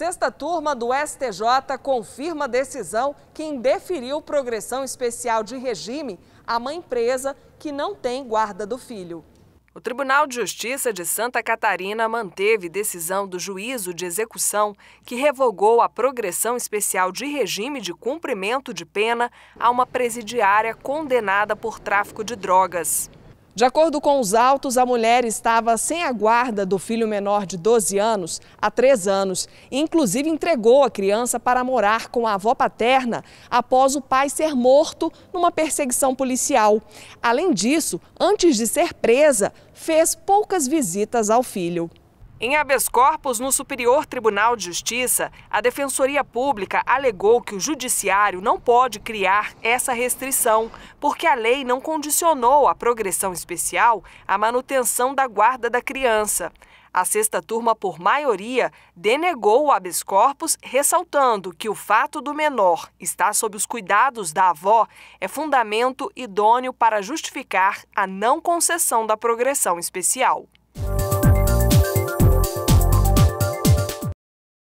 Sexta turma do STJ confirma a decisão que indeferiu progressão especial de regime à mãe presa que não tem guarda do filho. O Tribunal de Justiça de Santa Catarina manteve decisão do juízo de execução que revogou a progressão especial de regime de cumprimento de pena a uma presidiária condenada por tráfico de drogas. De acordo com os autos, a mulher estava sem a guarda do filho menor de 12 anos há três anos. inclusive, entregou a criança para morar com a avó paterna após o pai ser morto numa perseguição policial. Além disso, antes de ser presa, fez poucas visitas ao filho. Em habeas corpus no Superior Tribunal de Justiça, a Defensoria Pública alegou que o Judiciário não pode criar essa restrição, porque a lei não condicionou a progressão especial à manutenção da guarda da criança. A sexta turma, por maioria, denegou o habeas corpus, ressaltando que o fato do menor estar sob os cuidados da avó é fundamento idôneo para justificar a não concessão da progressão especial.